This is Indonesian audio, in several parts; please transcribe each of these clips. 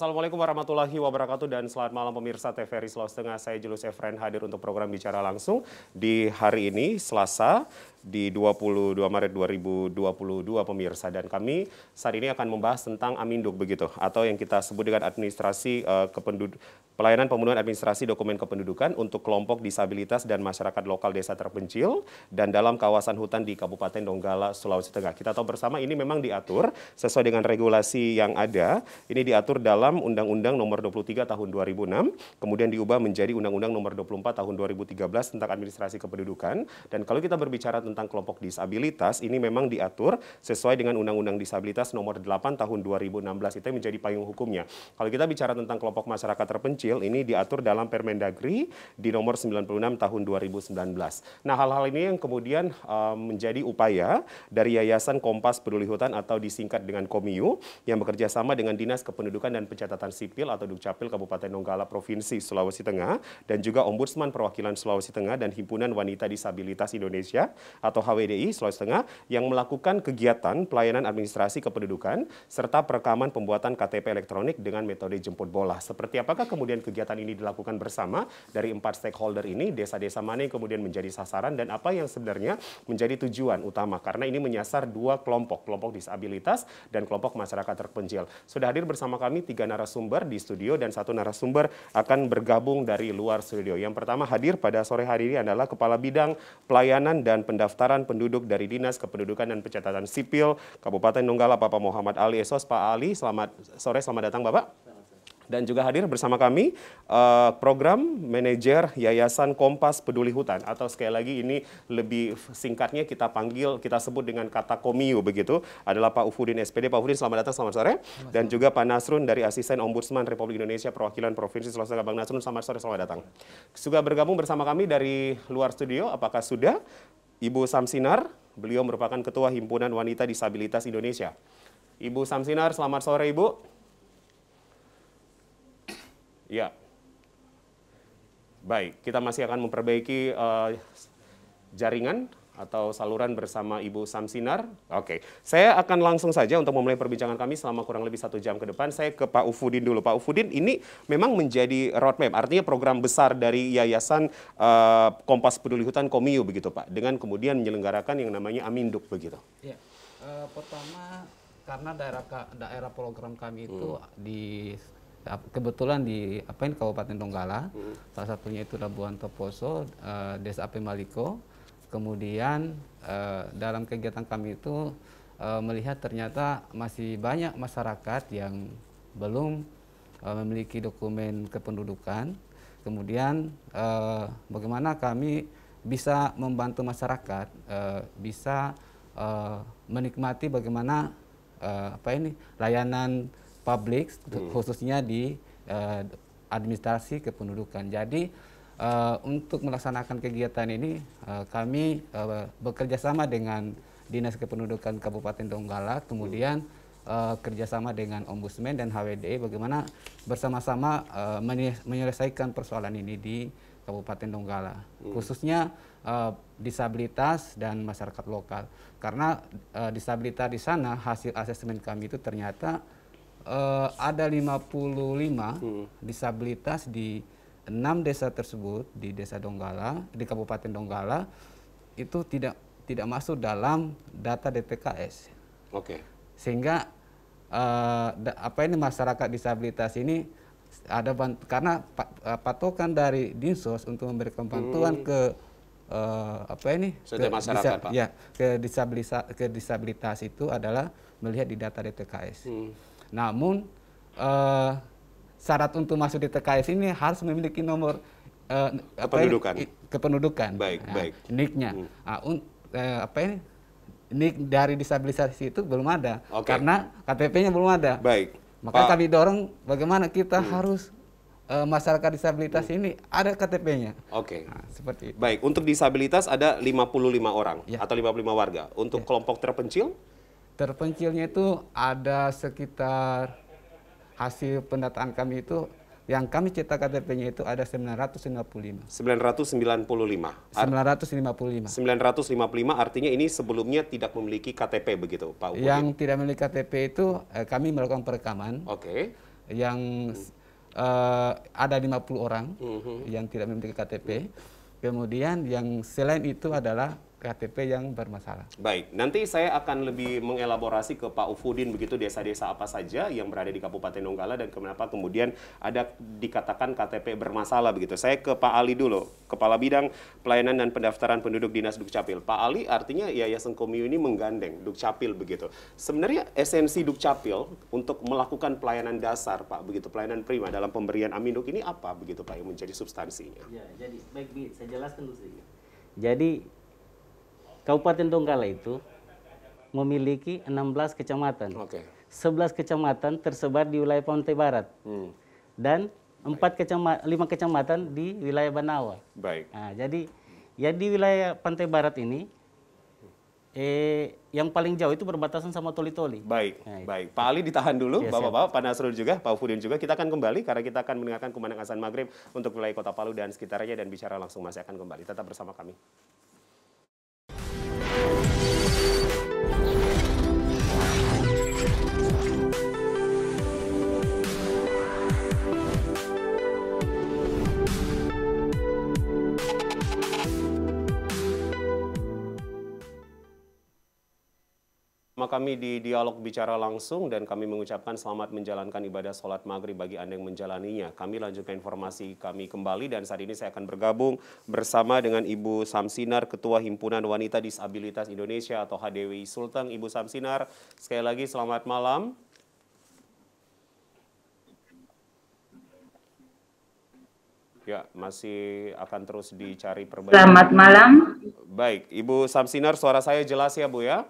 Assalamualaikum warahmatullahi wabarakatuh dan selamat malam pemirsa TVRI Sulawesi Tengah. Saya Julius Efren hadir untuk program Bicara Langsung di hari ini Selasa di 22 Maret 2022 pemirsa dan kami saat ini akan membahas tentang Aminduk begitu atau yang kita sebut dengan administrasi uh, kependud pelayanan pemenuhan administrasi dokumen kependudukan untuk kelompok disabilitas dan masyarakat lokal desa terpencil dan dalam kawasan hutan di Kabupaten Donggala Sulawesi Tengah. Kita tahu bersama ini memang diatur sesuai dengan regulasi yang ada. Ini diatur dalam dalam Undang-Undang Nomor 23 Tahun 2006, kemudian diubah menjadi Undang-Undang Nomor 24 Tahun 2013 tentang Administrasi Kependudukan. Dan kalau kita berbicara tentang kelompok disabilitas, ini memang diatur sesuai dengan Undang-Undang Disabilitas Nomor 8 Tahun 2016 itu yang menjadi payung hukumnya. Kalau kita bicara tentang kelompok masyarakat terpencil, ini diatur dalam Permendagri di nomor 96 Tahun 2019. Nah, hal-hal ini yang kemudian um, menjadi upaya dari Yayasan Kompas Peduli Hutan atau disingkat dengan Komiu yang bekerja sama dengan Dinas Kependudukan dan Pencarian Catatan Sipil atau Dukcapil Kabupaten Nonggala Provinsi Sulawesi Tengah dan juga Ombudsman Perwakilan Sulawesi Tengah dan Himpunan Wanita Disabilitas Indonesia atau HWDI Sulawesi Tengah yang melakukan kegiatan pelayanan administrasi kependudukan serta perekaman pembuatan KTP elektronik dengan metode jemput bola. Seperti apakah kemudian kegiatan ini dilakukan bersama dari empat stakeholder ini, desa-desa mana yang kemudian menjadi sasaran dan apa yang sebenarnya menjadi tujuan utama karena ini menyasar dua kelompok, kelompok disabilitas dan kelompok masyarakat terpencil. Sudah hadir bersama kami tiga tiga narasumber di studio dan satu narasumber akan bergabung dari luar studio. Yang pertama hadir pada sore hari ini adalah Kepala Bidang Pelayanan dan Pendaftaran Penduduk dari Dinas Kependudukan dan Pencatatan Sipil Kabupaten Donggala Bapak Muhammad Ali Esos. Pak Ali, selamat sore, selamat datang Bapak dan juga hadir bersama kami uh, program manajer Yayasan Kompas Peduli Hutan atau sekali lagi ini lebih singkatnya kita panggil kita sebut dengan kata Komio begitu adalah Pak Ufudin SPD. Pak Ufudin selamat datang selamat sore selamat dan juga Pak Nasrun dari Asisten Ombudsman Republik Indonesia Perwakilan Provinsi Sulawesi Tengah Bang Nasrun selamat sore selamat datang. Juga bergabung bersama kami dari luar studio apakah sudah Ibu Samsinar, beliau merupakan Ketua Himpunan Wanita Disabilitas Indonesia. Ibu Samsinar, selamat sore Ibu. Ya. Baik, kita masih akan memperbaiki uh, jaringan atau saluran bersama Ibu Samsinar. Oke, saya akan langsung saja untuk memulai perbincangan kami selama kurang lebih satu jam ke depan. Saya ke Pak Ufudin dulu. Pak Ufudin, ini memang menjadi roadmap, artinya program besar dari Yayasan uh, Kompas Peduli Hutan Komio begitu Pak, dengan kemudian menyelenggarakan yang namanya Aminduk begitu. Ya, uh, pertama karena daerah daerah program kami itu hmm. di kebetulan di apa ini Kabupaten Donggala hmm. salah satunya itu Labuan Toposo uh, Desa Ape kemudian uh, dalam kegiatan kami itu uh, melihat ternyata masih banyak masyarakat yang belum uh, memiliki dokumen kependudukan kemudian uh, bagaimana kami bisa membantu masyarakat uh, bisa uh, menikmati bagaimana uh, apa ini layanan publik hmm. khususnya di uh, administrasi kependudukan. Jadi uh, untuk melaksanakan kegiatan ini uh, kami uh, bekerja sama dengan Dinas Kependudukan Kabupaten Donggala, kemudian hmm. Uh, kerjasama dengan Ombudsman dan HWD bagaimana bersama-sama uh, menyelesaikan persoalan ini di Kabupaten Donggala, hmm. khususnya uh, disabilitas dan masyarakat lokal. Karena uh, disabilitas di sana hasil asesmen kami itu ternyata uh, ada 55 hmm. disabilitas di enam desa tersebut di desa Donggala di Kabupaten Donggala itu tidak tidak masuk dalam data DTKS. Oke. Okay. Sehingga uh, da, apa ini masyarakat disabilitas ini ada bant karena eh, patokan dari dinsos untuk memberikan bantuan hmm. ke uh, apa ini ke masyarakat Pak. ya ke disabilitas ke disabilitas itu adalah melihat di data DTKS. Hmm. Namun uh, syarat untuk masuk di TKS ini harus memiliki nomor eh, kependudukan. Apa ini, kependudukan. Baik, nah, baik. Niknya. Hmm. Nah, un, uh, apa ini? Nik dari disabilitas itu belum ada okay. karena KTP-nya belum ada. Baik. maka kami dorong bagaimana kita hmm. harus uh, masyarakat disabilitas hmm. ini ada KTP-nya. Oke. Okay. Nah, seperti itu. Baik, untuk disabilitas ada 55 orang ya. atau 55 warga. Untuk ya. kelompok terpencil Terpencilnya itu ada sekitar hasil pendataan kami itu yang kami cetak KTP-nya itu ada 995. 995. 955. 955 artinya ini sebelumnya tidak memiliki KTP begitu, Pak Ubudin. Yang tidak memiliki KTP itu eh, kami melakukan perekaman. Oke. Okay. Yang eh, ada 50 orang uh mhm. -huh. yang tidak memiliki KTP. Kemudian yang selain itu adalah KTP yang bermasalah. Baik, nanti saya akan lebih mengelaborasi ke Pak Ufudin begitu desa-desa apa saja yang berada di Kabupaten Donggala dan kenapa kemudian ada dikatakan KTP bermasalah begitu. Saya ke Pak Ali dulu, Kepala Bidang Pelayanan dan Pendaftaran Penduduk Dinas Dukcapil. Pak Ali artinya Yayasan Komiu ini menggandeng Dukcapil begitu. Sebenarnya esensi Dukcapil untuk melakukan pelayanan dasar Pak begitu, pelayanan prima dalam pemberian Aminduk ini apa begitu Pak yang menjadi substansinya? Ya, jadi baik, baik saya jelaskan dulu sedikit. Jadi Kabupaten Donggala itu memiliki 16 kecamatan. Oke. Okay. 11 kecamatan tersebar di wilayah Pantai Barat. Hmm. Dan empat kecamatan, lima kecamatan di wilayah Banawa. Baik. Nah, jadi ya di wilayah Pantai Barat ini eh yang paling jauh itu berbatasan sama toli-toli. Baik, nah, baik. Pak Ali ditahan dulu, iya, Bapak-bapak, ya, Pak Nasrul juga, Pak Fudin juga. Kita akan kembali karena kita akan mendengarkan kumandang azan maghrib untuk wilayah Kota Palu dan sekitarnya dan bicara langsung masih akan kembali. Tetap bersama kami. kami di dialog bicara langsung dan kami mengucapkan selamat menjalankan ibadah sholat maghrib bagi Anda yang menjalaninya. Kami lanjutkan informasi kami kembali dan saat ini saya akan bergabung bersama dengan Ibu Samsinar, Ketua Himpunan Wanita Disabilitas Indonesia atau HDWI Sulteng. Ibu Samsinar, sekali lagi selamat malam. Ya, masih akan terus dicari perbaikan. Selamat malam. Baik, Ibu Samsinar, suara saya jelas ya, Bu ya?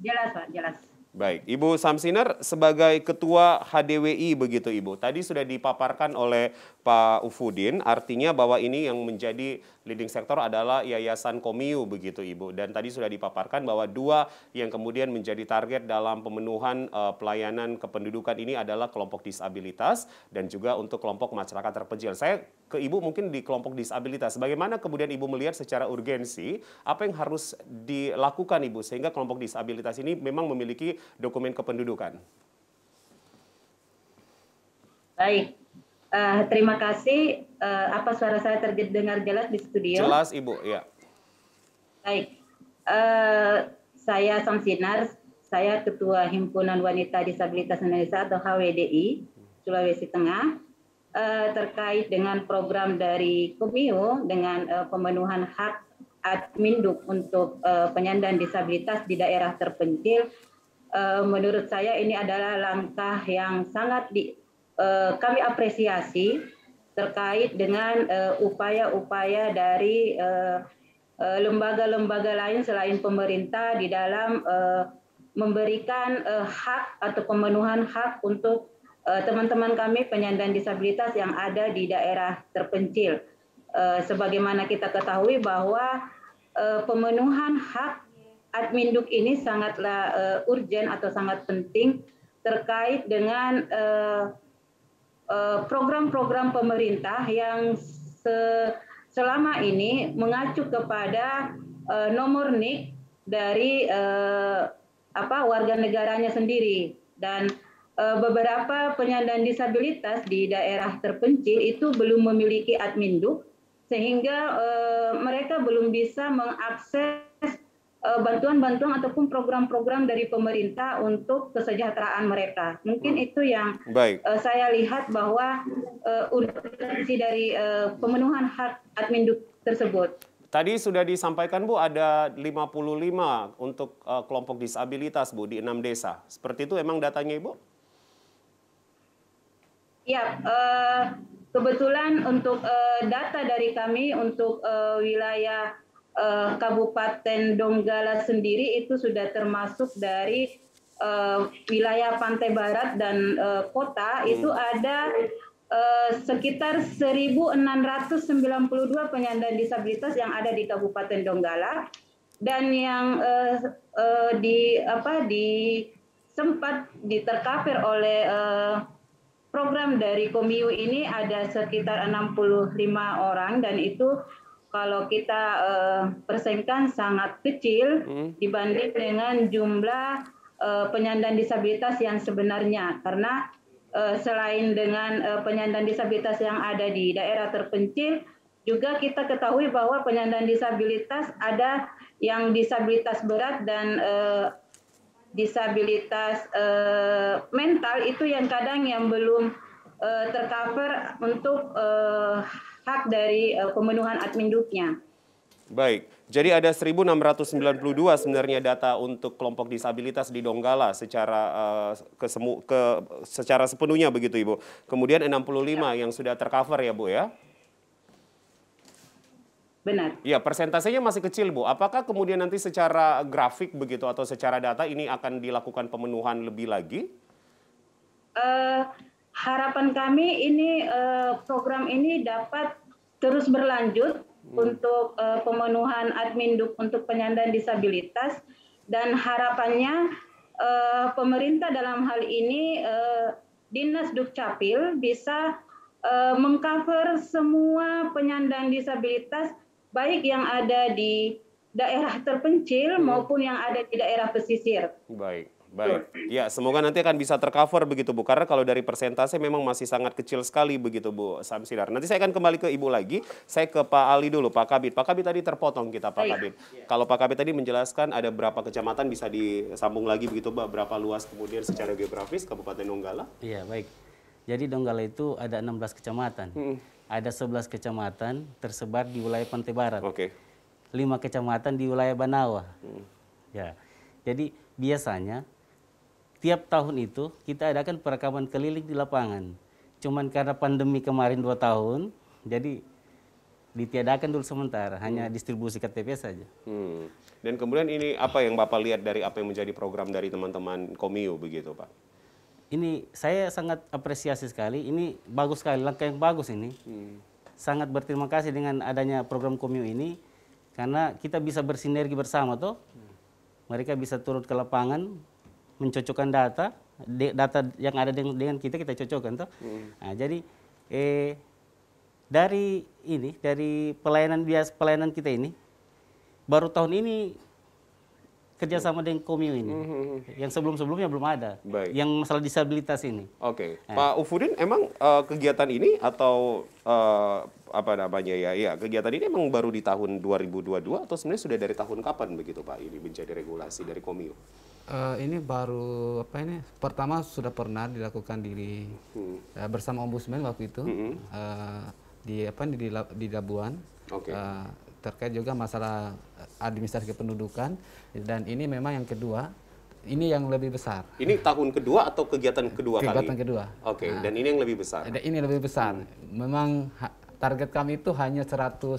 Jelas Pak, jelas. Baik, Ibu Samsiner sebagai Ketua HDWI begitu Ibu. Tadi sudah dipaparkan oleh Pak Ufudin, artinya bahwa ini yang menjadi leading sektor adalah Yayasan Komiu begitu Ibu. Dan tadi sudah dipaparkan bahwa dua yang kemudian menjadi target dalam pemenuhan uh, pelayanan kependudukan ini adalah kelompok disabilitas dan juga untuk kelompok masyarakat terpencil. Saya ke ibu mungkin di kelompok disabilitas. Bagaimana kemudian ibu melihat secara urgensi apa yang harus dilakukan ibu sehingga kelompok disabilitas ini memang memiliki dokumen kependudukan? Baik, uh, terima kasih. Uh, apa suara saya terdengar jelas di studio? Jelas ibu, ya. Baik, uh, saya Samsinar, saya Ketua Himpunan Wanita Disabilitas Indonesia atau HWDI Sulawesi Tengah uh, terkait dengan program dari Komio dengan uh, pemenuhan hak adminduk untuk uh, penyandang disabilitas di daerah terpencil uh, menurut saya ini adalah langkah yang sangat di, uh, kami apresiasi terkait dengan upaya-upaya dari lembaga-lembaga lain selain pemerintah di dalam memberikan hak atau pemenuhan hak untuk Eh, teman-teman kami penyandang disabilitas yang ada di daerah terpencil. Eh, sebagaimana kita ketahui bahwa eh, pemenuhan hak adminduk ini sangatlah urgent atau sangat penting terkait dengan program-program pemerintah yang selama ini mengacu kepada nomor nik dari apa warga negaranya sendiri dan Eh, beberapa penyandang disabilitas di daerah terpencil itu belum memiliki adminduk sehingga eh, mereka belum bisa mengakses eh, bantuan-bantuan ataupun program-program dari pemerintah untuk kesejahteraan mereka. Mungkin hmm. itu yang Baik. saya lihat bahwa urgensi dari pemenuhan hak adminduk tersebut. Tadi sudah disampaikan Bu ada 55 untuk kelompok disabilitas Bu di enam desa. Seperti itu emang datanya Ibu? ya kebetulan untuk eh, data dari kami untuk eh, wilayah kabupaten donggala sendiri itu sudah termasuk dari wilayah pantai barat dan kota itu hmm. ada sekitar 1.692 penyandang disabilitas yang ada di Kabupaten Donggala dan yang di apa di sempat diterkafir oleh program dari Komiu ini ada sekitar 65 orang dan itu kalau kita uh, eh, persenkan sangat kecil hmm. dibanding dengan jumlah uh, penyandang disabilitas yang sebenarnya karena uh, selain dengan uh, penyandang disabilitas yang ada di daerah terpencil juga kita ketahui bahwa penyandang disabilitas ada yang disabilitas berat dan uh, disabilitas uh, mental itu yang kadang yang belum uh, tercover untuk uh, hak dari uh, pemenuhan admin duknya. Baik, jadi ada 1.692 sebenarnya data untuk kelompok disabilitas di Donggala secara uh, kesemu, ke secara sepenuhnya begitu Ibu. Kemudian 65 ya. yang sudah tercover ya Bu ya? Benar. Ya, persentasenya masih kecil, Bu. Apakah kemudian nanti secara grafik begitu atau secara data ini akan dilakukan pemenuhan lebih lagi? Uh, harapan kami ini uh, program ini dapat terus berlanjut hmm. untuk uh, pemenuhan admin duk untuk penyandang disabilitas dan harapannya uh, pemerintah dalam hal ini uh, Dinas Dukcapil bisa uh, mengcover semua penyandang disabilitas baik yang ada di daerah terpencil hmm. maupun yang ada di daerah pesisir. Baik. Baik, ya semoga nanti akan bisa tercover begitu Bu, karena kalau dari persentase memang masih sangat kecil sekali begitu Bu Samsidar. Nanti saya akan kembali ke Ibu lagi, saya ke Pak Ali dulu, Pak Kabit. Pak Kabit tadi terpotong kita Pak Kabit. Kalau Pak Kabit tadi menjelaskan ada berapa kecamatan bisa disambung lagi begitu bu berapa luas kemudian secara geografis Kabupaten Donggala? Iya baik, jadi Donggala itu ada 16 kecamatan. Hmm ada 11 kecamatan tersebar di wilayah Pantai Barat. Oke. Okay. 5 kecamatan di wilayah Banawa. Hmm. Ya. Jadi biasanya tiap tahun itu kita adakan perekaman keliling di lapangan. Cuman karena pandemi kemarin 2 tahun, jadi ditiadakan dulu sementara, hanya hmm. distribusi KTP saja. Hmm. Dan kemudian ini apa yang Bapak lihat dari apa yang menjadi program dari teman-teman Komio begitu, Pak? ini saya sangat apresiasi sekali. Ini bagus sekali, langkah yang bagus ini. Hmm. Sangat berterima kasih dengan adanya program Komio ini karena kita bisa bersinergi bersama toh. Mereka bisa turut ke lapangan, mencocokkan data, data yang ada dengan, dengan kita kita cocokkan toh. Hmm. Nah, jadi eh dari ini dari pelayanan bias pelayanan kita ini baru tahun ini kerjasama dengan Komio ini, mm -hmm. yang sebelum-sebelumnya belum ada, Baik. yang masalah disabilitas ini. Oke, okay. Eh. Pak Ufudin, emang uh, kegiatan ini atau uh, apa namanya ya, ya kegiatan ini emang baru di tahun 2022 atau sebenarnya sudah dari tahun kapan begitu Pak ini menjadi regulasi dari Komio? Uh, ini baru apa ini? Pertama sudah pernah dilakukan diri hmm. uh, bersama ombudsman waktu itu -hmm. uh, di apa di di Labuan. Okay. Uh, terkait juga masalah eh, administrasi kependudukan dan ini memang yang kedua ini yang lebih besar. Ini tahun kedua atau kegiatan kedua kegiatan kali? Kegiatan kedua. Oke, okay, nah, dan ini yang lebih besar. ini lebih besar. Hmm. Memang target kami itu hanya 150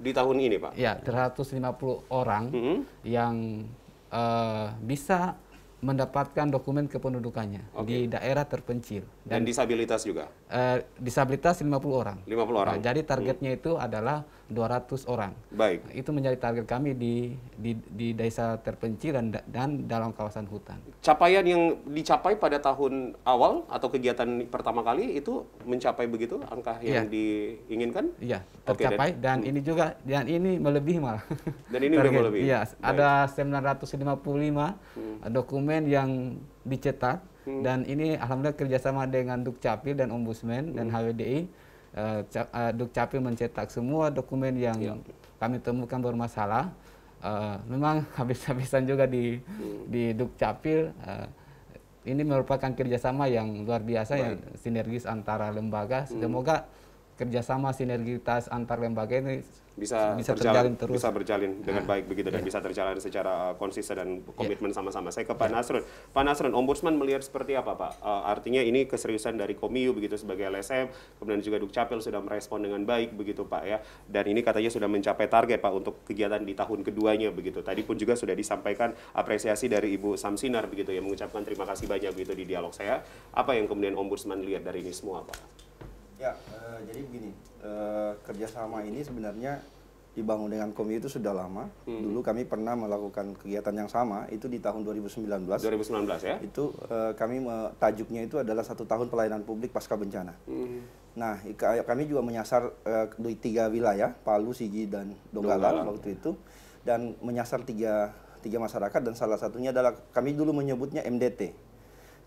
di tahun ini, Pak. Ya, 150 orang hmm. yang uh, bisa mendapatkan dokumen kependudukannya okay. di daerah terpencil. Dan, disabilitas juga? Eh, disabilitas 50 orang. 50 nah, orang. Nah, jadi hmm. targetnya hmm. itu adalah 200 orang. Baik. Nah, itu menjadi target kami di di, di desa terpencil dan dan dalam kawasan hutan. Capaian yang dicapai pada tahun awal atau kegiatan pertama kali itu mencapai begitu angka yang ya. diinginkan? Iya, tercapai okay, dan, dan hmm. ini juga dan ini melebihi malah. Dan ini target, melebihi. Iya, ada 955 hmm. dokumen yang dicetak Hmm. Dan ini alhamdulillah kerjasama dengan Dukcapil dan Ombudsman hmm. dan HWDI. Uh, Dukcapil mencetak semua dokumen yang ya. kami temukan bermasalah. Uh, memang habis-habisan juga di hmm. di Dukcapil. Uh, ini merupakan kerjasama yang luar biasa ya, Baik. yang sinergis antara lembaga. Hmm. Semoga kerjasama sinergitas antar lembaga ini bisa, bisa berjalan, terus. bisa berjalin dengan nah. baik begitu dan iya. bisa terjalin secara uh, konsisten dan iya. komitmen sama-sama. Iya. Saya ke Pak iya. Nasrun. Pak Nasrun, Ombudsman melihat seperti apa Pak? Uh, artinya ini keseriusan dari Komiu begitu sebagai LSM, kemudian juga Dukcapil sudah merespon dengan baik begitu Pak ya. Dan ini katanya sudah mencapai target Pak untuk kegiatan di tahun keduanya begitu. Tadi pun juga sudah disampaikan apresiasi dari Ibu Samsinar begitu yang mengucapkan terima kasih banyak begitu di dialog saya. Apa yang kemudian Ombudsman lihat dari ini semua Pak? Ya, uh, jadi begini eh, kerjasama ini sebenarnya dibangun dengan Komi itu sudah lama. Hmm. Dulu kami pernah melakukan kegiatan yang sama, itu di tahun 2019. 2019 ya? Itu eh, kami tajuknya itu adalah satu tahun pelayanan publik pasca bencana. Hmm. Nah, kami juga menyasar eh, di tiga wilayah, Palu, Sigi, dan Donggala, Donggala waktu itu. Dan menyasar tiga, tiga masyarakat dan salah satunya adalah kami dulu menyebutnya MDT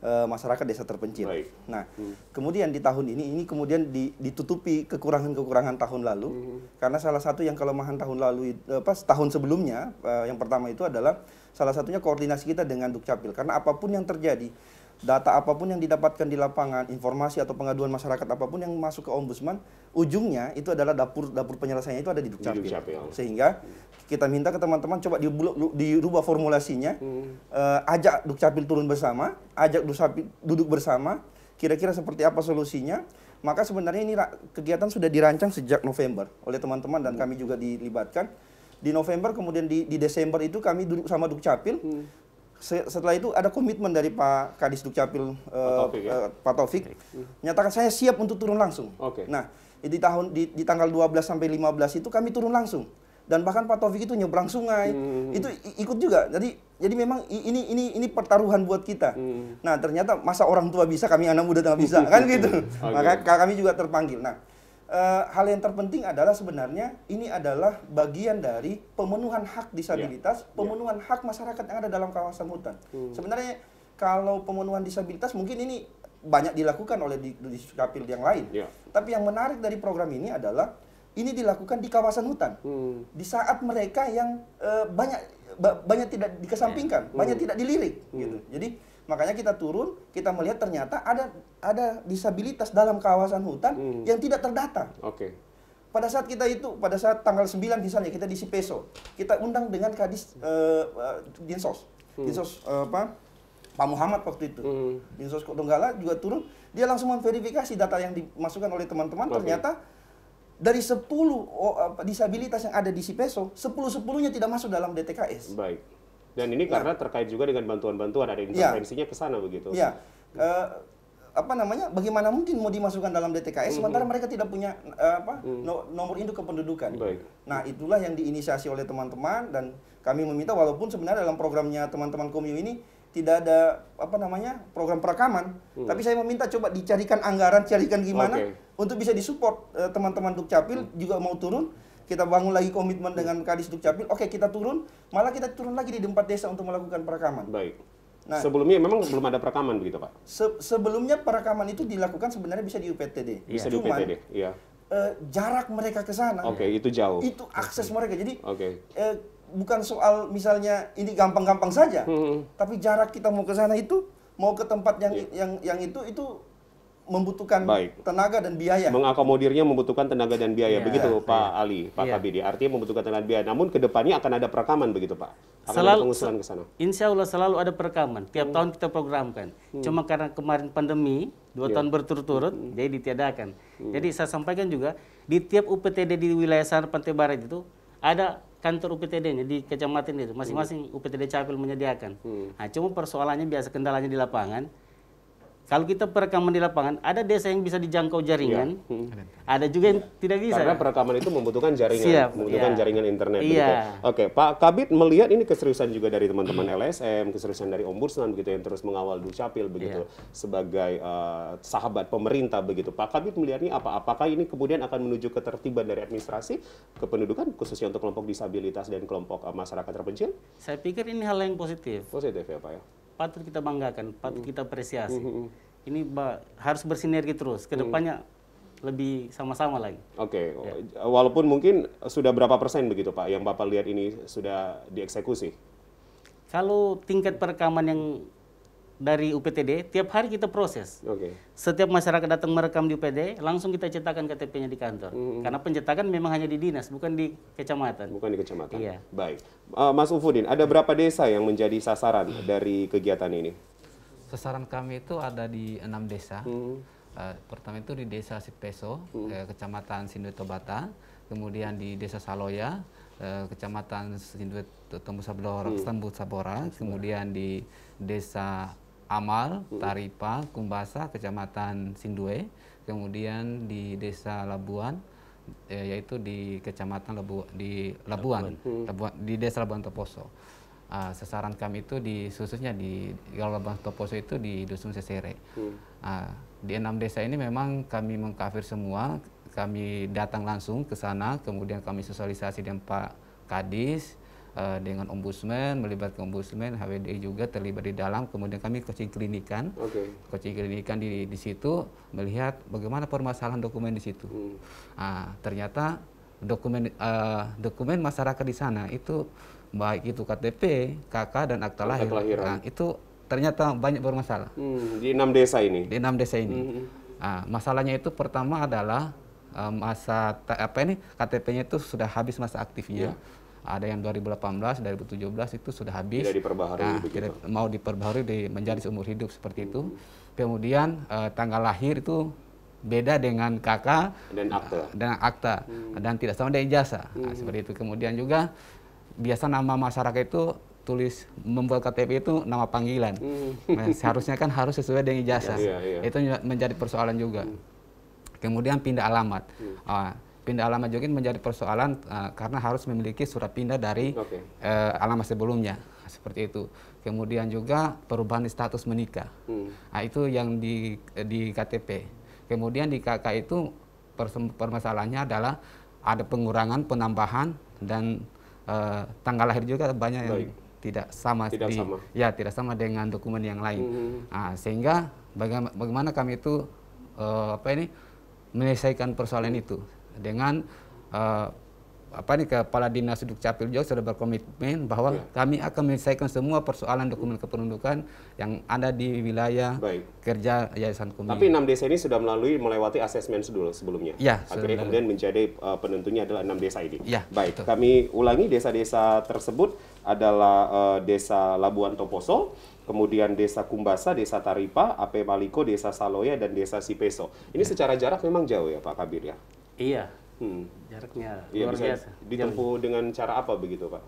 uh, masyarakat desa terpencil. Baik. Nah, hmm. kemudian di tahun ini ini kemudian di, ditutupi kekurangan-kekurangan tahun lalu hmm. karena salah satu yang kelemahan tahun lalu eh, pas tahun sebelumnya uh, yang pertama itu adalah salah satunya koordinasi kita dengan Dukcapil karena apapun yang terjadi data apapun yang didapatkan di lapangan, informasi atau pengaduan masyarakat apapun yang masuk ke ombudsman, ujungnya itu adalah dapur dapur penyelesaiannya itu ada di Dukcapil. Di Sehingga kita minta ke teman-teman coba dirubah formulasinya, hmm. uh, ajak Dukcapil turun bersama, ajak Dukcapil duduk bersama, kira-kira seperti apa solusinya. Maka sebenarnya ini kegiatan sudah dirancang sejak November oleh teman-teman dan hmm. kami juga dilibatkan di November kemudian di, di Desember itu kami duduk sama Dukcapil hmm setelah itu ada komitmen dari Pak Kadis Dukcapil Pak eh, Taufik, ya? Eh, hmm. menyatakan saya siap untuk turun langsung. Okay. Nah, di tahun di, di tanggal 12 sampai 15 itu kami turun langsung dan bahkan Pak Taufik itu nyebrang sungai. Hmm. Itu ikut juga. Jadi jadi memang ini ini ini pertaruhan buat kita. Hmm. Nah, ternyata masa orang tua bisa, kami anak muda tidak bisa, kan gitu. okay. Maka kami juga terpanggil. Nah, Eh, hal yang terpenting adalah sebenarnya ini adalah bagian dari pemenuhan hak disabilitas, yeah. pemenuhan yeah. hak masyarakat yang ada dalam kawasan hutan. Hmm. Sebenarnya kalau pemenuhan disabilitas mungkin ini banyak dilakukan oleh di, di yang lain. Yeah. Tapi yang menarik dari program ini adalah ini dilakukan di kawasan hutan. Hmm. Di saat mereka yang uh, banyak banyak tidak dikesampingkan, ya. hmm. banyak tidak dilirik gitu. hmm. gitu. Jadi Makanya kita turun, kita melihat ternyata ada ada disabilitas dalam kawasan hutan hmm. yang tidak terdata. Oke. Okay. Pada saat kita itu, pada saat tanggal 9 misalnya kita di Sipeso, kita undang dengan Kadis uh, uh, Dinsos. Hmm. Dinsos uh, apa? Pak Muhammad waktu itu. Hmm. Dinsos Donggala juga turun, dia langsung memverifikasi data yang dimasukkan oleh teman-teman okay. ternyata dari 10 disabilitas yang ada di Sipeso, 10 10 tidak masuk dalam DTKS. Baik. Dan ini ya. karena terkait juga dengan bantuan-bantuan ada ya. intervensinya ya. ke sana begitu. Iya. Uh, apa namanya? Bagaimana mungkin mau dimasukkan dalam DTKS -hmm. sementara mereka tidak punya uh, apa mm. no, nomor induk kependudukan. Baik. Nah, itulah yang diinisiasi oleh teman-teman dan kami meminta walaupun sebenarnya dalam programnya teman-teman Komio ini tidak ada apa namanya program perekaman, hmm. tapi saya meminta coba dicarikan anggaran, carikan gimana okay. untuk bisa disupport eh, teman-teman uh, teman -teman dukcapil hmm. juga mau turun kita bangun lagi komitmen dengan Kadis Dukcapil, oke kita turun, malah kita turun lagi di tempat desa untuk melakukan perekaman. Baik. Nah, sebelumnya memang belum ada perekaman begitu Pak? Se sebelumnya perekaman itu dilakukan sebenarnya bisa di UPTD. Bisa di UPTD, iya. Eh, jarak mereka ke sana. Oke, okay, itu jauh. Itu akses mereka. Jadi okay. Eh, bukan soal misalnya ini gampang-gampang saja, hmm, hmm. tapi jarak kita mau ke sana itu, mau ke tempat yang yeah. yang yang itu itu membutuhkan Baik. tenaga dan biaya. Mengakomodirnya membutuhkan tenaga dan biaya, yeah. begitu yeah. Pak yeah. Ali, Pak yeah. Kabidi. Artinya membutuhkan tenaga dan biaya. Namun kedepannya akan ada perekaman, begitu Pak? Akan selalu, ada ke sana? Insya Allah selalu ada perekaman. Tiap hmm. tahun kita programkan. Hmm. Cuma karena kemarin pandemi, dua yeah. tahun berturut-turut, hmm. jadi ditiadakan. Hmm. Jadi saya sampaikan juga, di tiap UPTD di wilayah Sana Pantai Barat itu, ada kantor UPTD-nya di kecamatan itu. Masing-masing hmm. UPTD Capil menyediakan. Hmm. Nah, cuma persoalannya biasa kendalanya di lapangan, kalau kita perekaman di lapangan, ada desa yang bisa dijangkau jaringan, ya. ada juga yang ya. tidak bisa. Karena perekaman itu membutuhkan jaringan, Siap, membutuhkan ya. jaringan internet. Gitu. Iya. Oke, Pak Kabit melihat ini keseriusan juga dari teman-teman LSM, keseriusan dari Ombudsman begitu yang terus mengawal Dukcapil begitu ya. sebagai uh, sahabat pemerintah begitu. Pak Kabit melihat ini apa? Apakah ini kemudian akan menuju ketertiban dari administrasi kependudukan khususnya untuk kelompok disabilitas dan kelompok uh, masyarakat terpencil? Saya pikir ini hal yang positif. Positif ya Pak ya patut kita banggakan, patut mm-hmm. kita apresiasi. Mm-hmm. Ini harus bersinergi terus. Kedepannya mm-hmm. lebih sama-sama lagi. Oke, okay. ya. walaupun mungkin sudah berapa persen begitu Pak yang Bapak lihat ini sudah dieksekusi? Kalau tingkat perekaman yang dari UPTD, tiap hari kita proses. Okay. Setiap masyarakat datang merekam di UPTD, langsung kita cetakan KTP-nya di kantor. -hmm. Karena pencetakan memang hanya di dinas, bukan di kecamatan. Bukan di kecamatan. Iya. Baik. Uh, Mas Ufudin, ada berapa desa yang menjadi sasaran dari kegiatan ini? Sasaran kami itu ada di enam desa. Mm -hmm. uh, pertama itu di Desa Sipeso, -hmm. eh, Kecamatan Sindutobata, kemudian di Desa Saloya, eh, Kecamatan Sinduwe Tembusablor, hmm. kemudian di Desa Amal, Taripa, Kumbasa, Kecamatan Sindue, kemudian di Desa Labuan, ya, yaitu di Kecamatan Lebu, di Labuan, Labuan. Mm. di Desa Labuan Toposo. Uh, sasaran kami itu di khususnya di kalau Labuan Toposo itu di Dusun Sesere. Uh, di enam desa ini memang kami mengkafir semua, kami datang langsung ke sana, kemudian kami sosialisasi dengan Pak Kadis, uh, dengan ombudsman, melibatkan ombudsman, HWD juga terlibat di dalam. Kemudian kami coaching klinikan, okay. coaching klinikan di, di situ melihat bagaimana permasalahan dokumen di situ. Hmm. Nah, ternyata dokumen uh, dokumen masyarakat di sana itu baik itu KTP, KK dan akta lahir. Nah, itu ternyata banyak bermasalah. Hmm, di enam desa ini. Di enam desa ini. Hmm. Nah, masalahnya itu pertama adalah eh, masa apa ini KTP-nya itu sudah habis masa aktifnya. Yeah ada yang 2018, 2017 itu sudah habis. Tidak diperbaharui nah, begitu. Tidak mau diperbaharui di menjadi seumur hidup seperti itu. Kemudian uh, tanggal lahir itu beda dengan kakak, dan akta. Dan akta hmm. dan tidak sama dengan ijazah. Nah, hmm. Nah, seperti itu. Kemudian juga biasa nama masyarakat itu tulis membuat KTP itu nama panggilan. Hmm. Nah, seharusnya kan harus sesuai dengan ijazah. Ya, ya, ya. Itu menjadi persoalan juga. Hmm. Kemudian pindah alamat. Hmm. Uh, pindah alamat ini menjadi persoalan uh, karena harus memiliki surat pindah dari okay. uh, eh, alamat sebelumnya seperti itu. Kemudian juga perubahan status menikah, hmm. nah, itu yang di di KTP. Kemudian di KK itu permasalahannya adalah ada pengurangan, penambahan dan uh, tanggal lahir juga banyak yang Baik. tidak sama tidak di, sama. ya tidak sama dengan dokumen yang lain. Hmm. Nah, sehingga bagaimana, bagaimana kami itu uh, apa ini menyelesaikan persoalan hmm. itu dengan uh, apa nih kepala dinas dukcapil Jawa sudah berkomitmen bahwa ya. kami akan menyelesaikan semua persoalan dokumen kependudukan yang ada di wilayah Baik. kerja yayasan kumi. Tapi enam desa ini sudah melalui melewati asesmen sebelumnya. Ya, Akhirnya kemudian menjadi uh, penentunya adalah enam desa ini. Ya, Baik, betul. kami ulangi desa-desa tersebut adalah uh, desa Labuan Toposo, kemudian desa Kumbasa, desa Taripa, Ape Maliko, desa Saloya dan desa Sipeso. Ini ya. secara jarak memang jauh ya Pak Kabir ya. Iya. Hmm. Jaraknya iya, luar bisa biasa. Ditempuh dengan cara apa begitu, Pak?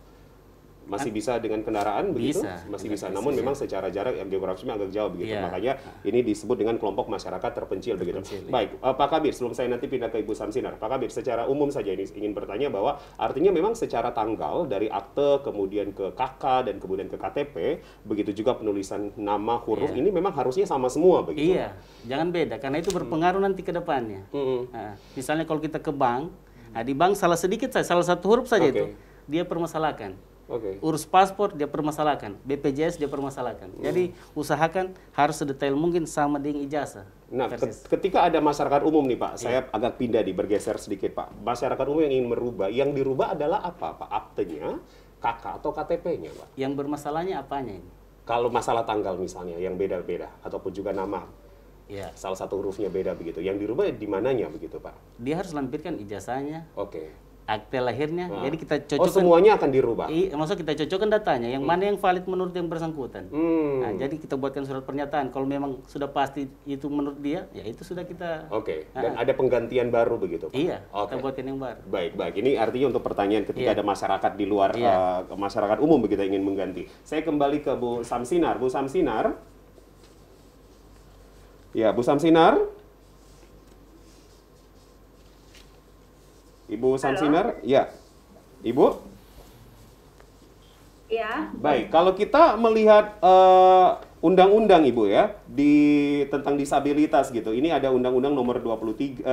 masih bisa dengan kendaraan begitu masih bisa namun bisa. memang secara jarak yang geografisnya agak jauh begitu ya. makanya ini disebut dengan kelompok masyarakat terpencil, terpencil begitu ya. baik uh, Pak Kabir sebelum saya nanti pindah ke Ibu Samsinar Pak Kabir secara umum saja ini ingin bertanya bahwa artinya memang secara tanggal dari akte kemudian ke KK dan kemudian ke KTP begitu juga penulisan nama huruf ya. ini memang harusnya sama semua begitu iya jangan beda karena itu berpengaruh hmm. nanti ke depannya hmm. nah, misalnya kalau kita ke bank nah, di bank salah sedikit salah satu huruf saja okay. itu dia permasalahkan Okay. Urus paspor dia permasalahkan, BPJS dia permasalahkan. Hmm. Jadi usahakan harus sedetail mungkin sama dengan ijazah. Nah, ketika ada masyarakat umum nih Pak, yeah. saya agak pindah di bergeser sedikit Pak. Masyarakat umum yang ingin merubah, yang dirubah adalah apa Pak? Aktenya, KK atau KTP-nya Pak? Yang bermasalahnya apanya ini? Kalau masalah tanggal misalnya yang beda-beda ataupun juga nama Ya. Salah satu hurufnya beda begitu. Yang dirubah di mananya begitu, Pak? Dia harus lampirkan ijazahnya. Oke. Okay akte lahirnya. Nah. Jadi kita oh, cocokkan. Oh semuanya akan dirubah. Iya, maksudnya kita cocokkan datanya. Yang hmm. mana yang valid menurut yang bersangkutan. Hmm. Nah, jadi kita buatkan surat pernyataan. Kalau memang sudah pasti itu menurut dia, ya itu sudah kita. Oke. Okay. Nah, dan uh, ada penggantian baru begitu. Pak? Iya. Okay. Kita buatkan yang baru. Baik, baik. Ini artinya untuk pertanyaan ketika yeah. ada masyarakat di luar yeah. Iya. uh, masyarakat umum begitu ingin mengganti. Saya kembali ke Bu Samsinar. Bu Samsinar. Ya, Bu Samsinar. Ibu Samsinar, ya. Ibu? Ya. Baik, kalau kita melihat uh, undang-undang Ibu ya di tentang disabilitas gitu. Ini ada undang-undang nomor 23 uh,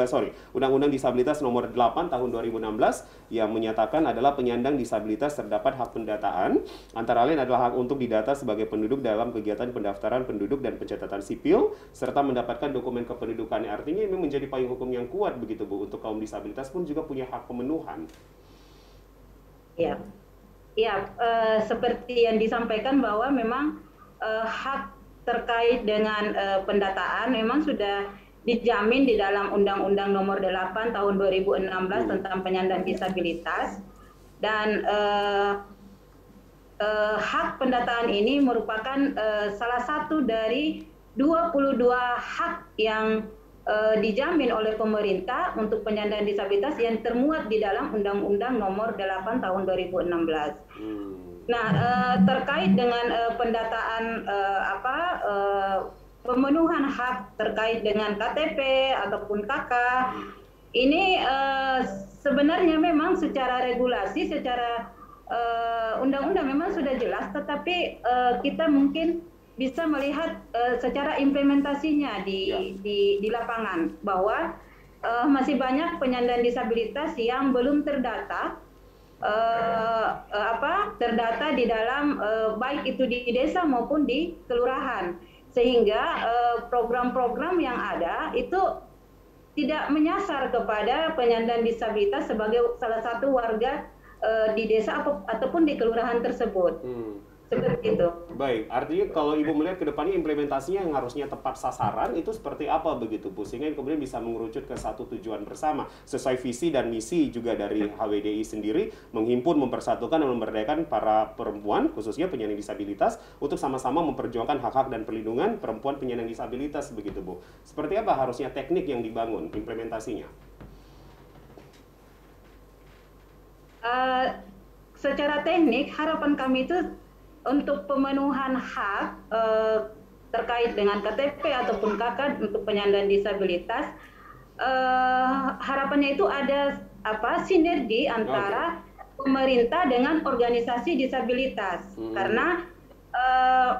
eh, sorry, undang-undang disabilitas nomor 8 tahun 2016 yang menyatakan adalah penyandang disabilitas terdapat hak pendataan antara lain adalah hak untuk didata sebagai penduduk dalam kegiatan pendaftaran penduduk dan pencatatan sipil serta mendapatkan dokumen kependudukan. Artinya ini menjadi payung hukum yang kuat begitu Bu untuk kaum disabilitas pun juga punya hak pemenuhan. Ya. Ya, uh, seperti yang disampaikan bahwa memang uh, hak terkait dengan uh, pendataan memang sudah dijamin di dalam Undang-Undang Nomor 8 Tahun 2016 hmm. tentang penyandang disabilitas dan uh, uh, hak pendataan ini merupakan uh, salah satu dari 22 hak yang uh, dijamin oleh pemerintah untuk penyandang disabilitas yang termuat di dalam Undang-Undang Nomor 8 Tahun 2016. Hmm. Nah, uh, terkait dengan uh, pendataan uh, apa uh, pemenuhan hak terkait dengan KTP ataupun KK ini uh, sebenarnya memang secara regulasi, secara undang-undang uh, memang sudah jelas, tetapi uh, kita mungkin bisa melihat secara implementasinya di, ya. di di lapangan bahwa masih banyak penyandang disabilitas yang belum terdata uh, uh, apa terdata di dalam uh, baik itu di desa maupun di kelurahan sehingga program-program uh, yang ada itu tidak menyasar kepada penyandang disabilitas sebagai salah satu warga uh, di desa ataupun di kelurahan tersebut. Hmm seperti Baik, artinya kalau ibu melihat ke depannya implementasinya yang harusnya tepat sasaran itu seperti apa begitu Bu sehingga kemudian bisa mengerucut ke satu tujuan bersama sesuai visi dan misi juga dari HWDI sendiri menghimpun, mempersatukan dan memberdayakan para perempuan khususnya penyandang disabilitas untuk sama-sama memperjuangkan hak-hak dan perlindungan perempuan penyandang disabilitas begitu Bu. Seperti apa harusnya teknik yang dibangun implementasinya? Uh, secara teknik harapan kami itu untuk pemenuhan hak eh, terkait dengan KTP ataupun KK untuk penyandang disabilitas eh, harapannya itu ada apa sinergi antara okay. pemerintah dengan organisasi disabilitas hmm. karena eh,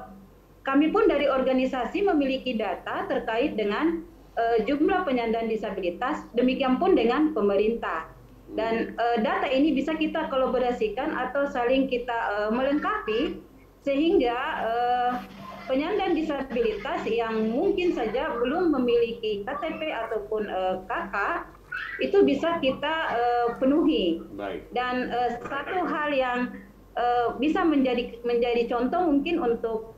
kami pun dari organisasi memiliki data terkait dengan eh, jumlah penyandang disabilitas demikian pun dengan pemerintah dan uh, data ini bisa kita kolaborasikan atau saling kita uh, melengkapi sehingga eh, penyandang disabilitas yang mungkin saja belum memiliki KTP ataupun eh, KK itu bisa kita eh, penuhi. Baik. Dan eh, satu hal yang eh, bisa menjadi menjadi contoh mungkin untuk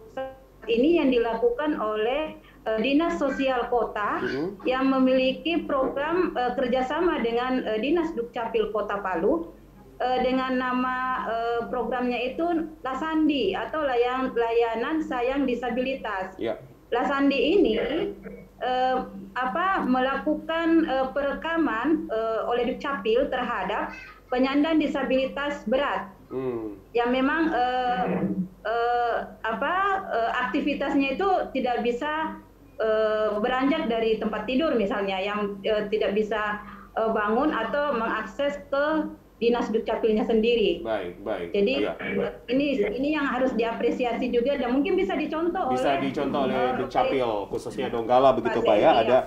ini yang dilakukan oleh uh, dinas sosial kota uh-huh. yang memiliki program uh, kerjasama dengan uh, dinas dukcapil kota Palu uh, dengan nama uh, programnya itu Lasandi atau layan, layanan sayang disabilitas. Yeah. Ya. Lasandi ini uh, apa melakukan uh, perekaman uh, oleh Dukcapil terhadap penyandang disabilitas berat hmm. yang memang uh, uh, apa uh, aktivitasnya itu tidak bisa beranjak dari tempat tidur misalnya yang eh, tidak bisa eh, bangun atau mengakses ke dinas dukcapilnya sendiri. Baik, baik. Jadi baik. Iya. ini ini yang harus diapresiasi juga dan mungkin bisa dicontoh bisa oleh dicontoh oleh dukcapil khususnya Donggala begitu Pak ya. Iya. Ada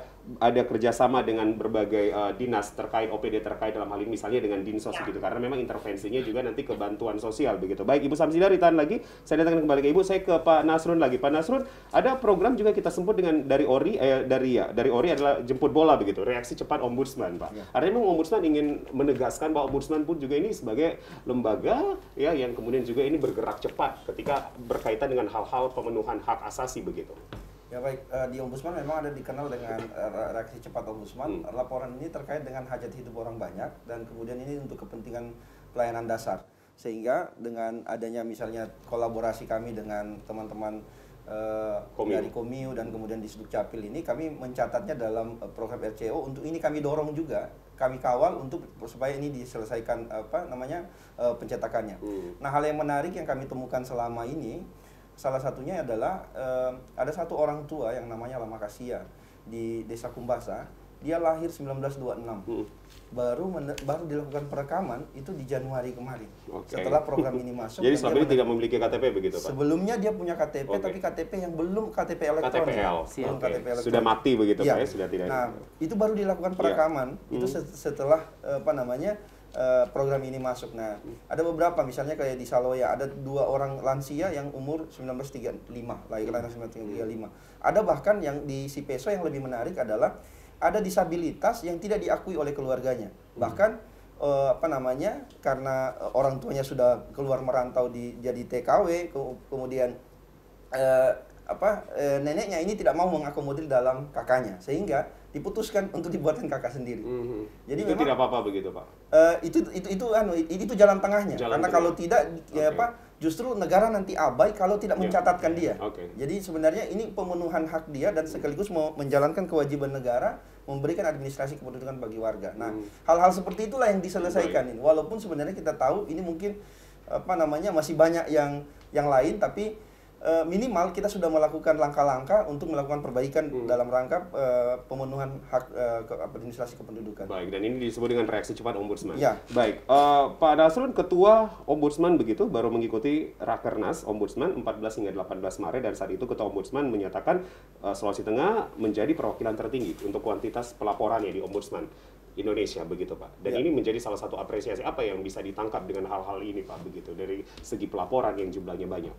ada kerjasama dengan berbagai uh, dinas terkait OPD terkait dalam hal ini misalnya dengan dinsos ya. gitu karena memang intervensinya juga nanti ke bantuan sosial begitu baik ibu Samsi, Samsida ditahan lagi saya datang kembali ke ibu saya ke Pak Nasrun lagi Pak Nasrun ada program juga kita sebut dengan dari ori eh, dari ya dari ori adalah jemput bola begitu reaksi cepat ombudsman Pak ya. artinya memang ombudsman ingin menegaskan bahwa ombudsman pun juga ini sebagai lembaga ya yang kemudian juga ini bergerak cepat ketika berkaitan dengan hal-hal pemenuhan hak asasi begitu. Ya baik, eh, di Ombudsman memang ada dikenal dengan eh, reaksi cepat Ombudsman. Hmm. Laporan ini terkait dengan hajat hidup orang banyak dan kemudian ini untuk kepentingan pelayanan dasar. Sehingga dengan adanya misalnya kolaborasi kami dengan teman-teman eh, Komiu. dari Komiu dan kemudian di capil ini kami mencatatnya dalam program RCO untuk ini kami dorong juga kami kawal untuk supaya ini diselesaikan apa namanya pencetakannya. Hmm. Nah, hal yang menarik yang kami temukan selama ini salah satunya adalah eh, ada satu orang tua yang namanya Lama Kasia di Desa Kumbasa. Dia lahir 1926. Hmm. Baru baru dilakukan perekaman itu di Januari kemarin. Okay. Setelah program ini masuk. Jadi selama ini tidak memiliki KTP begitu, Pak? Sebelumnya dia punya KTP okay. tapi KTP yang belum KTP elektronik. KTPL. Ya. Okay. KTP elektronik. Sudah mati begitu, ya. Pak ya? Sudah tidak. Nah, itu baru dilakukan iya. perekaman. Ya. Itu hmm. setelah eh, apa namanya? Eh, program ini masuk. Nah, ada beberapa misalnya kayak di Saloya ada dua orang lansia yang umur 1935, lahir kelahiran 1935. Ada bahkan yang di Sipeso yang lebih menarik adalah ada disabilitas yang tidak diakui oleh keluarganya. Bahkan uh, apa namanya? karena eh, orang tuanya sudah keluar merantau di jadi TKW ke, kemudian uh, apa uh, neneknya ini tidak mau mengakomodir dalam kakaknya sehingga diputuskan untuk dibuatkan kakak sendiri. Mm -hmm. Jadi itu memang, tidak apa-apa begitu pak. Uh, itu itu itu anu itu, itu jalan tengahnya. Jalan Karena kalau tidak ya okay. apa justru negara nanti abai kalau tidak yeah. mencatatkan dia. Okay. Jadi sebenarnya ini pemenuhan hak dia dan sekaligus mau menjalankan kewajiban negara memberikan administrasi kependudukan bagi warga. Nah hmm. hal-hal mm. seperti itulah yang diselesaikan ini. Walaupun sebenarnya kita tahu ini mungkin apa namanya masih banyak yang yang lain tapi Eh, minimal kita sudah melakukan langkah-langkah untuk melakukan perbaikan hmm. dalam rangka uh, pemenuhan hak uh, ke administrasi kependudukan. Baik, dan ini disebut dengan reaksi cepat ombudsman. Ya. Baik, uh, Pak Dasrun ketua ombudsman begitu baru mengikuti Rakernas ombudsman 14 hingga 18 Maret dan saat itu ketua ombudsman menyatakan uh, Sulawesi Tengah menjadi perwakilan tertinggi untuk kuantitas pelaporan ya di ombudsman. Indonesia begitu Pak. Dan ya. ini menjadi salah satu apresiasi apa yang bisa ditangkap dengan hal-hal ini Pak begitu dari segi pelaporan yang jumlahnya banyak.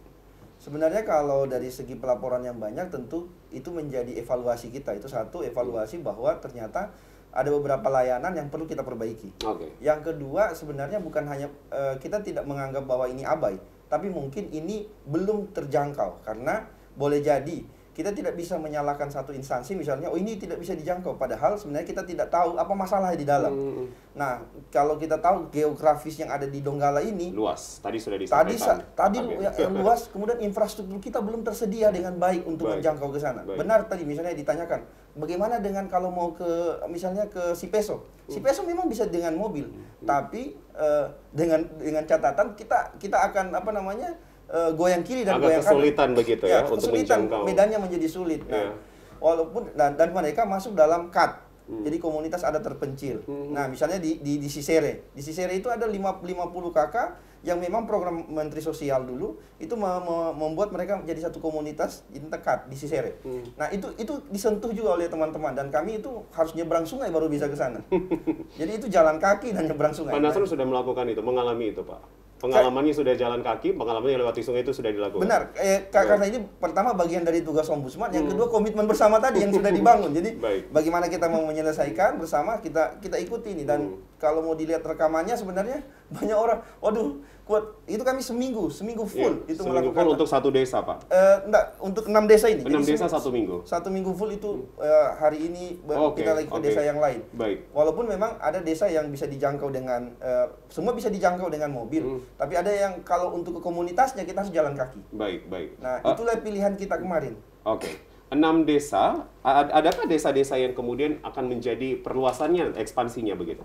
Sebenarnya kalau dari segi pelaporan yang banyak tentu itu menjadi evaluasi kita. Itu satu evaluasi bahwa ternyata ada beberapa layanan yang perlu kita perbaiki. Okay. Yang kedua sebenarnya bukan hanya eh, kita tidak menganggap bahwa ini abai, tapi mungkin ini belum terjangkau karena boleh jadi kita tidak bisa menyalahkan satu instansi misalnya oh ini tidak bisa dijangkau padahal sebenarnya kita tidak tahu apa masalahnya di dalam. Hmm, hmm. Nah, kalau kita tahu geografis yang ada di Donggala ini luas. Tadi sudah disampaikan. Tadi tadi yang, yang luas kemudian infrastruktur kita belum tersedia dengan baik untuk baik. menjangkau ke sana. Benar tadi misalnya ditanyakan bagaimana dengan kalau mau ke misalnya ke Sipeso. Hmm. Sipeso memang bisa dengan mobil, hmm. tapi uh, dengan dengan catatan kita kita akan apa namanya Eh, goyang kiri dan Agak goyang kesulitan begitu ya, ya untuk kesulitan, menjangkau. Medannya menjadi sulit. Nah, walaupun dan, dan mereka masuk dalam cut. Hmm. Jadi komunitas ada terpencil. Hmm. Nah, misalnya di di di Sisere. Di Sisere itu ada lima 50 kakak yang memang program Menteri Sosial dulu itu me, me, membuat mereka menjadi satu komunitas intekat di Sisere. Hmm. Nah, itu itu disentuh juga oleh teman-teman dan kami itu harus nyebrang sungai baru bisa ke sana. Jadi itu jalan kaki dan nyebrang sungai. Pak Nasrul sudah melakukan itu, mengalami itu, Pak pengalamannya sudah jalan kaki, pengalamannya lewati sungai itu sudah dilakukan. Benar, eh, ya. karena ini pertama bagian dari tugas ombudsman, yang hmm. kedua komitmen bersama tadi yang sudah dibangun. Jadi Baik. bagaimana kita mau menyelesaikan bersama kita kita ikuti ini dan hmm. kalau mau dilihat rekamannya sebenarnya banyak orang, waduh kuat itu kami seminggu seminggu iya, full yeah, itu seminggu melakukan full untuk satu desa pak uh, enggak untuk enam desa ini enam desa satu minggu satu minggu full itu uh, hari ini baru okay, kita lagi ke okay. desa yang lain baik walaupun memang ada desa yang bisa dijangkau dengan uh, semua bisa dijangkau dengan mobil hmm. tapi ada yang kalau untuk ke komunitasnya kita harus jalan kaki baik baik nah uh, itulah pilihan kita kemarin oke okay enam desa, adakah desa-desa yang kemudian akan menjadi perluasannya, ekspansinya begitu?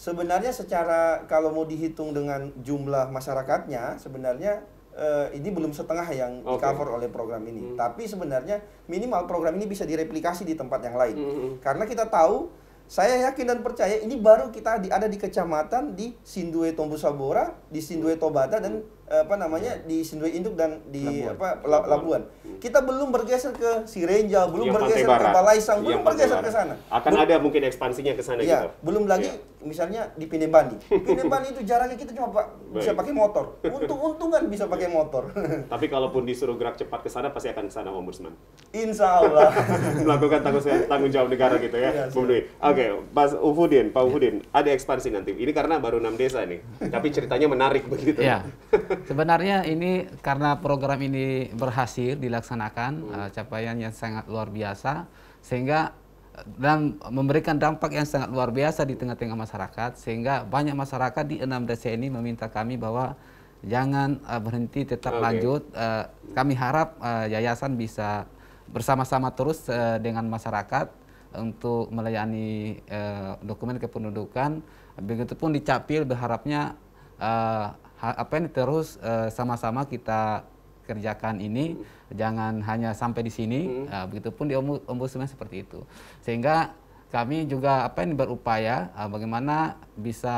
sebenarnya secara kalau mau dihitung dengan jumlah masyarakatnya sebenarnya uh, ini belum setengah yang okay. di cover oleh program ini. Hmm. Tapi sebenarnya minimal program ini bisa direplikasi di tempat yang lain. Hmm. hmm. Karena kita tahu, saya yakin dan percaya ini baru kita di, ada di kecamatan di Sindue Tombusabora, di Sindue Tobata dan hmm. apa namanya di Sindue Induk dan di Labuan. apa Labuan. Labuan. Hmm. Kita belum bergeser ke Sirenja, belum ya, bergeser ke Balaisang, ya, belum bergeser ke sana. Akan belum, ada mungkin ekspansinya ke sana ya, gitu. Belum lagi ya misalnya di Pinebani. Pinebani itu jarangnya kita cuma pak, bisa pakai motor. Untung-untungan bisa pakai motor. Tapi kalaupun disuruh gerak cepat ke sana pasti akan ke sana ombudsman. Insya Allah. Melakukan tanggung, jawab negara gitu ya, ya Oke, okay, Pak Ufudin, Pak Ufudin, ada ekspansi nanti. Ini karena baru enam desa nih, tapi ceritanya menarik begitu. Ya. Sebenarnya ini karena program ini berhasil dilaksanakan, hmm. Eh, capaian yang sangat luar biasa, sehingga dan memberikan dampak yang sangat luar biasa di tengah-tengah masyarakat sehingga banyak masyarakat di enam desa ini meminta kami bahwa jangan uh, berhenti tetap okay. lanjut uh, kami harap uh, yayasan bisa bersama-sama terus uh, dengan masyarakat untuk melayani uh, dokumen kependudukan begitupun di capil berharapnya uh, apa ini terus sama-sama uh, sama -sama kita kerjakan ini jangan hanya sampai di sini. Hmm. Nah, begitupun di ombudsman seperti itu. Sehingga kami juga apa ini berupaya uh, bagaimana bisa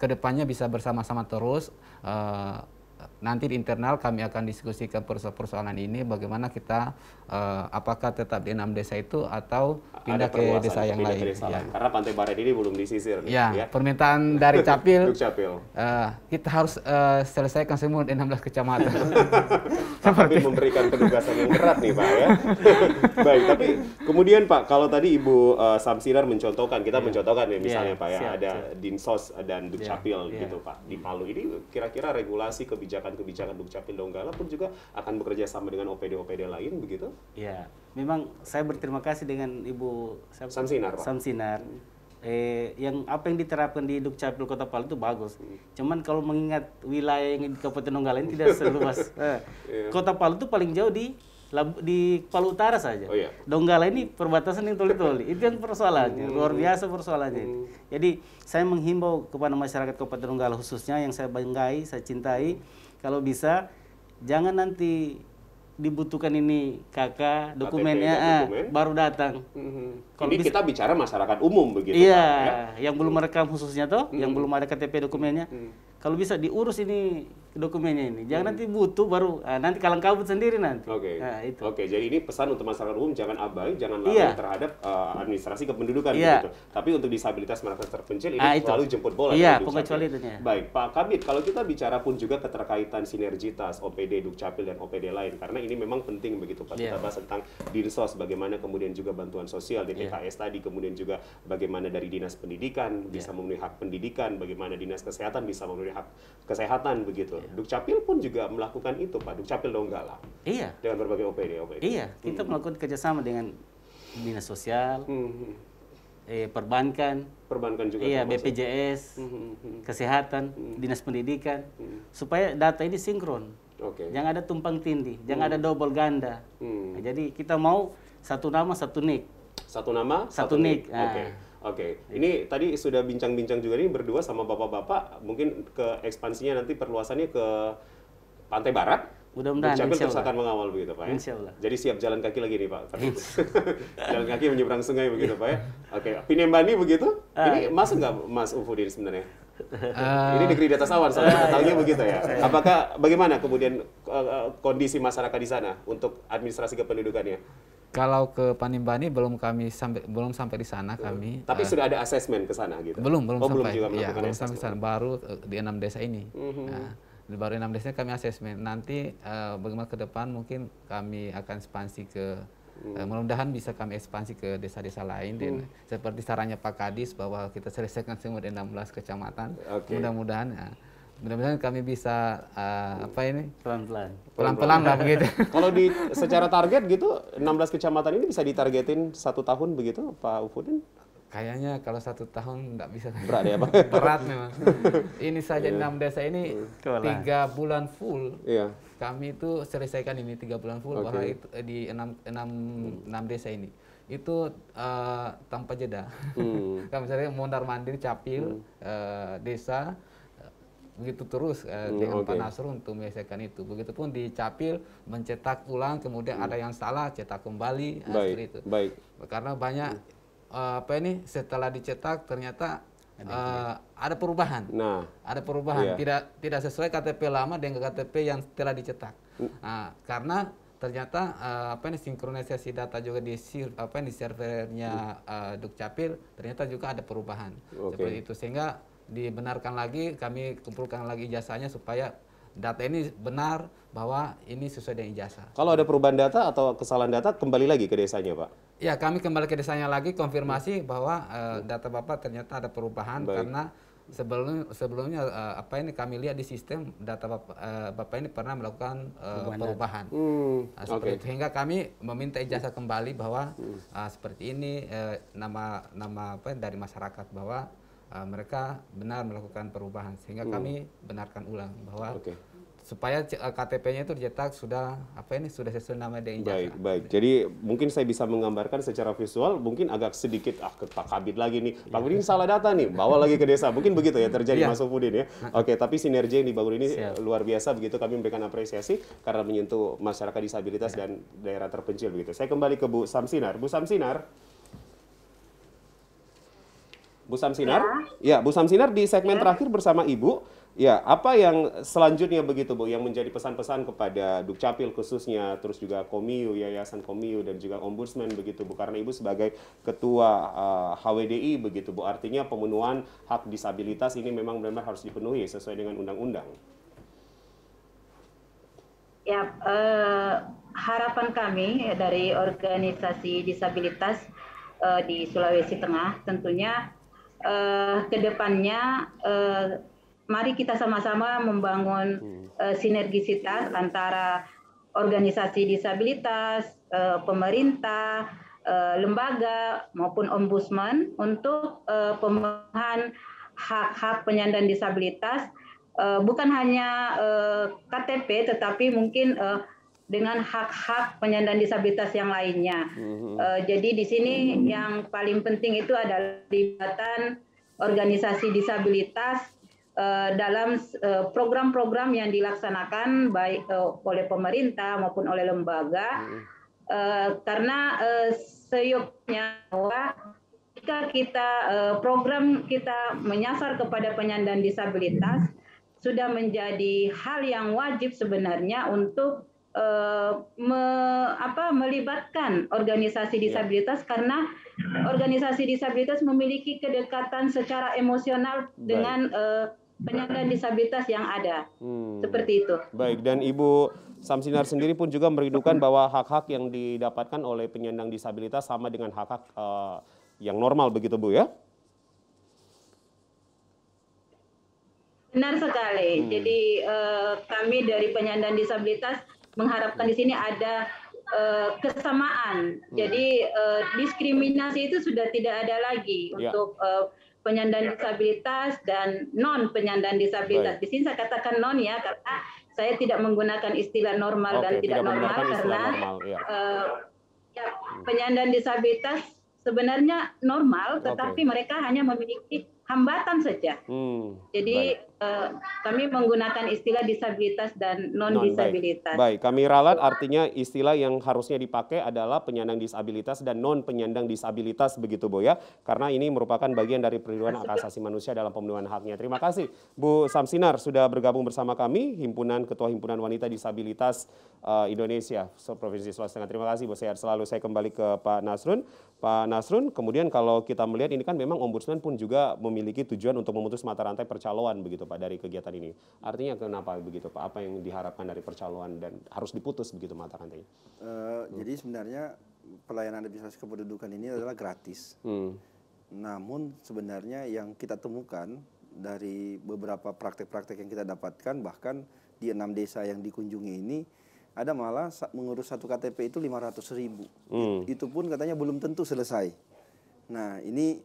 kedepannya bisa bersama-sama terus uh, Nanti di internal kami akan diskusikan perso persoalan ini bagaimana kita uh, apakah tetap di enam desa itu atau pindah ke desa yang lain. Ke desa ya. Karena Pantai Barat ini belum disisir. Ya, ya. permintaan dari Capil. Capil. Uh, kita harus uh, selesaikan semua di 16 kecamatan. Seperti memberikan penugasan yang berat nih Pak ya. Baik, tapi kemudian Pak kalau tadi Ibu uh, Samsinar mencontohkan kita ya. mencontohkan ya misalnya ya, Pak ya siap, ada siap. Dinsos dan ya, Dukcapil ya, gitu Pak di Palu ini kira-kira regulasi kebijakan kebijakan Dukcapil Donggala pun juga akan bekerja sama dengan OPD-OPD lain begitu? Ya, memang saya berterima kasih dengan Ibu siapa? Samsinar. Pak. Samsinar. Eh, yang apa yang diterapkan di Dukcapil Kota Palu itu bagus. Hmm. Cuman kalau mengingat wilayah yang di Kabupaten Donggala ini tidak seluas. eh, yeah. Kota Palu itu paling jauh di di Palu Utara saja. Oh, iya. Donggala ini perbatasan yang toli-toli. Itu yang persoalannya, hmm. luar biasa persoalannya. Hmm. Jadi saya menghimbau kepada masyarakat Kabupaten Donggala khususnya yang saya banggai, saya cintai. Hmm kalau bisa jangan nanti dibutuhkan ini kakak dokumennya KTP, ah, baru datang. Mm-hmm. Kalau ini bisa, kita bicara masyarakat umum begitu. Iya, kan, ya? yang belum merekam khususnya tuh, mm-hmm. yang belum ada KTP dokumennya. Mm-hmm kalau bisa diurus ini dokumennya ini. Jangan hmm. nanti butuh baru nah, nanti kalang kabut sendiri nanti. Oke. Okay. Nah, Oke, okay, jadi ini pesan untuk masyarakat umum jangan abai, jangan iya. lalai yeah. terhadap uh, administrasi kependudukan yeah. gitu Tapi untuk disabilitas merasa terpencil ini nah, selalu jemput bola. Iya, yeah, pengecuali itu ya. Baik, Pak Kabit, kalau kita bicara pun juga keterkaitan sinergitas OPD Dukcapil dan OPD lain karena ini memang penting begitu Pak. Yeah. Kita bahas tentang Dinsos bagaimana kemudian juga bantuan sosial iya. DPKS yeah. tadi kemudian juga bagaimana dari Dinas Pendidikan yeah. bisa memenuhi hak pendidikan, bagaimana Dinas Kesehatan bisa memenuhi kesehat kesehatan begitu. Iya. Dukcapil pun juga melakukan itu Pak, Dukcapil Donggala. Iya. Dengan berbagai OPD. OPD. Iya, kita hmm. melakukan kerjasama dengan dinas sosial, hmm. hmm, hmm. eh, perbankan, perbankan juga, iya BPJS, hmm, hmm. kesehatan, hmm. dinas pendidikan, hmm. supaya data ini sinkron. Okay. Jangan ada tumpang tindih, hmm. jangan ada double ganda. Hmm. Nah, jadi kita mau satu nama satu nik. Satu nama satu, satu nick. nik. Nah, okay. Oke, okay. ini tadi sudah bincang-bincang juga nih berdua sama bapak-bapak, mungkin ke ekspansinya nanti perluasannya ke pantai barat. Mudah-mudahan terus akan mengawal begitu Pak ya. Insya Allah. Jadi siap jalan kaki lagi nih Pak. jalan kaki menyeberang sungai begitu Pak ya. Oke, okay. Pinembani begitu. Uh, ini iya. masuk nggak Mas Ufudin sebenarnya? Uh, ini negeri di atas awan, soalnya uh, eh, totalnya iya. begitu ya. Apakah bagaimana kemudian uh, kondisi masyarakat di sana untuk administrasi kependudukannya? Kalau ke Panimbani belum kami sampai belum sampai di sana kami. Tapi uh, sudah ada asesmen ke sana gitu. Belum belum oh, sampai. Belum juga ya, belum sampai iya, sana. Baru uh, di enam desa ini. Mm -hmm. nah, baru enam desa kami asesmen. Nanti uh, bagaimana ke depan mungkin kami akan ekspansi ke Hmm. Uh, mudah-mudahan bisa kami ekspansi ke desa-desa lain hmm. dan mhm. seperti sarannya Pak Kadis bahwa kita selesaikan semua di belas kecamatan. Okay. Mudah-mudahan uh, mudah-mudahan kami bisa uh, apa ini pelan-pelan pelan-pelan lah begitu kalau di secara target gitu 16 kecamatan ini bisa ditargetin satu tahun begitu Pak Ufudin kayaknya kalau satu tahun nggak bisa berat ya Pak berat memang ini saja iya. enam yeah. desa ini tiga bulan full yeah. kami itu selesaikan ini tiga bulan full okay. bahwa itu eh, di enam enam enam desa ini itu uh, tanpa jeda hmm. kami misalnya mondar mandir capil hmm. uh, desa begitu terus eh, hmm, dengan okay. Pak Nasrul untuk menyelesaikan itu. Begitupun di Capil mencetak ulang, kemudian hmm. ada yang salah cetak kembali, nah, baik, nah, seperti itu. Baik. Karena banyak hmm. uh, apa ini setelah dicetak ternyata uh, ada perubahan. Nah, ada perubahan. iya. Tidak tidak sesuai KTP lama dengan KTP yang telah dicetak. Hmm. Uh, karena ternyata uh, apa ini sinkronisasi data juga di apa ini servernya uh, Dukcapil ternyata juga ada perubahan okay. seperti itu sehingga dibenarkan lagi, kami kumpulkan lagi ijazahnya supaya data ini benar bahwa ini sesuai dengan ijazah. Kalau ada perubahan data atau kesalahan data, kembali lagi ke desanya, Pak? Ya, kami kembali ke desanya lagi, konfirmasi bahwa uh, data Bapak ternyata ada perubahan Baik. karena sebelum sebelumnya uh, apa ini kami lihat di sistem data bapak, uh, eh, bapak ini pernah melakukan uh, perubahan hmm, uh, seperti okay. itu hingga kami meminta ijazah kembali bahwa uh, seperti ini uh, nama nama apa dari masyarakat bahwa Eh, mereka benar melakukan perubahan sehingga hmm. kami benarkan ulang bahwa okay supaya eh, KTP-nya itu dicetak sudah apa ini sudah sesuai nama DNI Baik, baik. Jadi mungkin saya bisa menggambarkan secara visual mungkin agak sedikit ah Pak Kabit lagi nih. Pak Kabit iya. salah data nih, bawa lagi ke desa. Mungkin begitu ya terjadi iya. ya. masuk nah. ya. Oke, tapi sinergi yang dibangun ini Siap. luar biasa begitu kami memberikan apresiasi karena menyentuh masyarakat disabilitas ya. dan daerah terpencil begitu. Saya kembali ke Bu Samsinar. Bu Samsinar, Bu Samsinar. Ya, ya Bu Samsinar di segmen ya. terakhir bersama Ibu. Ya, apa yang selanjutnya begitu Bu yang menjadi pesan-pesan kepada Dukcapil khususnya terus juga Komiu, Yayasan Komiu dan juga Ombudsman begitu Bu karena Ibu sebagai ketua uh, eh, HWDI begitu Bu artinya pemenuhan hak disabilitas ini memang benar-benar harus dipenuhi sesuai dengan undang-undang. Ya, uh, harapan kami dari organisasi disabilitas uh, di Sulawesi Tengah tentunya uh, eh, kedepannya uh, eh, mari kita sama-sama membangun uh, sinergisitas antara organisasi disabilitas, uh, pemerintah, uh, lembaga maupun ombudsman untuk uh, pemenuhan hak-hak penyandang disabilitas uh, bukan hanya uh, KTP tetapi mungkin uh, dengan hak-hak penyandang disabilitas yang lainnya. Mm-hmm. Eh, jadi di sini mm-hmm. yang paling penting itu adalah libatan organisasi disabilitas eh, dalam eh, program-program yang dilaksanakan baik oleh pemerintah maupun oleh lembaga. Mm-hmm. karena uh, seyoknya bahwa kita program kita menyasar kepada penyandang disabilitas mm-hmm. sudah menjadi hal yang wajib sebenarnya untuk Eh, me, apa, melibatkan organisasi iya. disabilitas karena organisasi disabilitas memiliki kedekatan secara emosional Baik. dengan uh, penyandang disabilitas yang ada. Hmm. Seperti itu. Baik, dan Ibu Samsinar sendiri pun juga merindukan bahwa hak-hak yang didapatkan oleh penyandang disabilitas sama dengan hak-hak uh, yang normal begitu Bu ya? Benar sekali. Hmm. Jadi uh, kami dari penyandang disabilitas mengharapkan di sini ada uh, kesamaan. Hmm. Jadi uh, diskriminasi itu sudah tidak ada lagi ya. untuk uh, penyandang disabilitas dan non penyandang disabilitas. Baik. Di sini saya katakan non ya karena saya tidak menggunakan istilah normal Oke, dan tidak, tidak normal karena normal, ya. Uh, ya, penyandang disabilitas sebenarnya normal, tetapi okay. mereka hanya memiliki hambatan saja. Hmm, Jadi Baik Eh, kami menggunakan istilah disabilitas dan non disabilitas. baik. baik, kami ralat artinya istilah yang harusnya dipakai adalah penyandang disabilitas dan non penyandang disabilitas begitu Bu ya. Karena ini merupakan bagian dari perlindungan hak asasi manusia dalam pemenuhan haknya. Terima kasih Bu Samsinar sudah bergabung bersama kami Himpunan Ketua Himpunan Wanita Disabilitas uh, Indonesia Provinsi Sulawesi Tengah. Terima kasih Bu sehat selalu. Saya kembali ke Pak Nasrun. Pak Nasrun, kemudian kalau kita melihat ini kan memang ombudsman pun juga memiliki tujuan untuk memutus mata rantai percaloan begitu Gitu, Pak dari kegiatan ini. Artinya kenapa begitu Pak? Apa yang diharapkan dari percaloan dan harus diputus begitu mata rantai Uh, eh, hmm. Jadi sebenarnya pelayanan administrasi kependudukan ini adalah gratis. Hmm. Namun sebenarnya yang kita temukan dari beberapa praktek-praktek yang kita dapatkan bahkan di enam desa yang dikunjungi ini ada malah mengurus satu KTP itu 500 ribu. Hmm. Itu pun katanya belum tentu selesai. Nah ini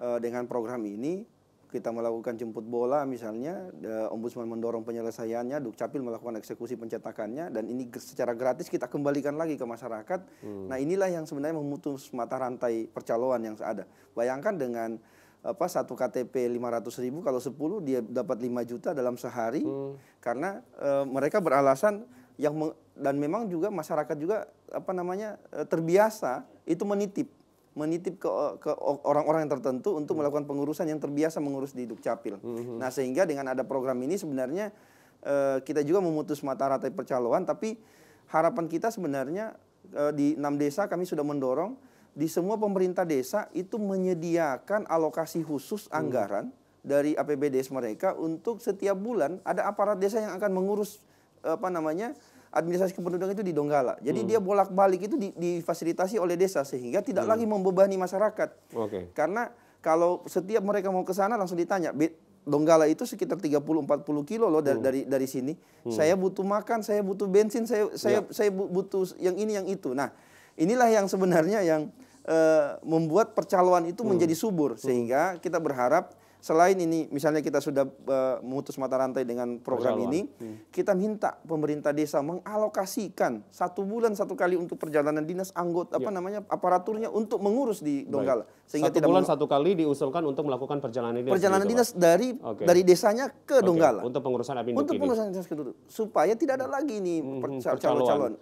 eh, dengan program ini kita melakukan jemput bola misalnya ombudsman mendorong penyelesaiannya dukcapil melakukan eksekusi pencetakannya dan ini secara gratis kita kembalikan lagi ke masyarakat hmm. nah inilah yang sebenarnya memutus mata rantai percaloan yang ada bayangkan dengan apa satu KTP 500 ribu kalau 10 dia dapat 5 juta dalam sehari hmm. karena e, mereka beralasan yang dan memang juga masyarakat juga apa namanya e, terbiasa itu menitip menitip ke, orang-orang yang tertentu untuk hmm. melakukan pengurusan yang terbiasa mengurus di Dukcapil. Hmm, hmm, hmm Nah, sehingga dengan ada program ini sebenarnya uh, kita juga memutus mata rantai percaloan tapi harapan kita sebenarnya uh, di enam desa kami sudah mendorong di semua pemerintah desa itu menyediakan alokasi khusus anggaran hmm. dari APBD mereka untuk setiap bulan ada aparat desa yang akan mengurus apa namanya administrasi kependudukan itu di Donggala. Jadi hmm. dia bolak-balik itu difasilitasi oleh desa sehingga tidak hmm. lagi membebani masyarakat. Okay. Karena kalau setiap mereka mau ke sana langsung ditanya, Donggala itu sekitar 30 40 kilo loh dari hmm. dari, dari sini. Hmm. Saya butuh makan, saya butuh bensin, saya saya ya. saya butuh yang ini yang itu. Nah, inilah yang sebenarnya yang uh, membuat percaloan itu hmm. menjadi subur sehingga kita berharap selain ini misalnya kita sudah uh, memutus mata rantai dengan program ini, hmm. kita minta pemerintah desa mengalokasikan satu bulan satu kali untuk perjalanan dinas anggota ya. apa namanya aparaturnya untuk mengurus di Donggala sehingga satu tidak bulan satu kali diusulkan untuk melakukan perjalanan dinas. Perjalanan dinas dinas dari okay. dari desanya ke okay. Donggala untuk pengurusan apindo Untuk pengurusan dinas kedudukan supaya tidak ada hmm. lagi ini hmm, hmm